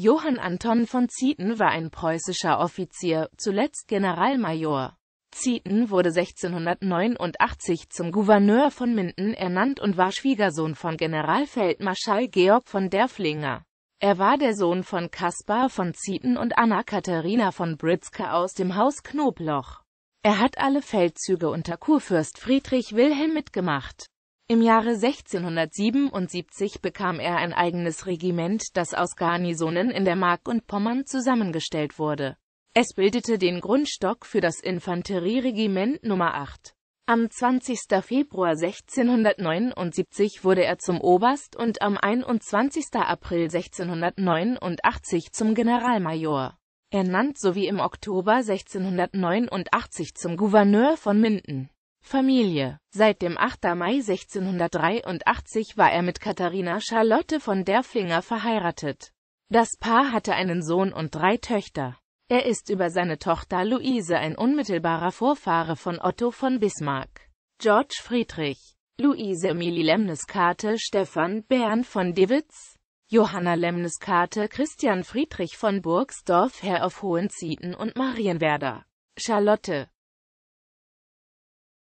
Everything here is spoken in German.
Johann Anton von Zieten war ein preußischer Offizier, zuletzt Generalmajor. Zieten wurde 1689 zum Gouverneur von Minden ernannt und war Schwiegersohn von Generalfeldmarschall Georg von Derflinger. Er war der Sohn von Kaspar von Zieten und Anna Katharina von Britzke aus dem Haus Knobloch. Er hat alle Feldzüge unter Kurfürst Friedrich Wilhelm mitgemacht. Im Jahre 1677 bekam er ein eigenes Regiment, das aus Garnisonen in der Mark und Pommern zusammengestellt wurde. Es bildete den Grundstock für das Infanterieregiment Nummer 8. Am 20. Februar 1679 wurde er zum Oberst und am 21. April 1689 zum Generalmajor. Ernannt sowie im Oktober 1689 zum Gouverneur von Minden. Familie. Seit dem 8. Mai 1683 war er mit Katharina Charlotte von Derfinger verheiratet. Das Paar hatte einen Sohn und drei Töchter. Er ist über seine Tochter Luise ein unmittelbarer Vorfahre von Otto von Bismarck. George Friedrich, Luise Emilie Lemniskate, Stefan Bern von Dewitz, Johanna Lemniskate, Christian Friedrich von Burgsdorf, Herr auf Hohenziten und Marienwerder. Charlotte,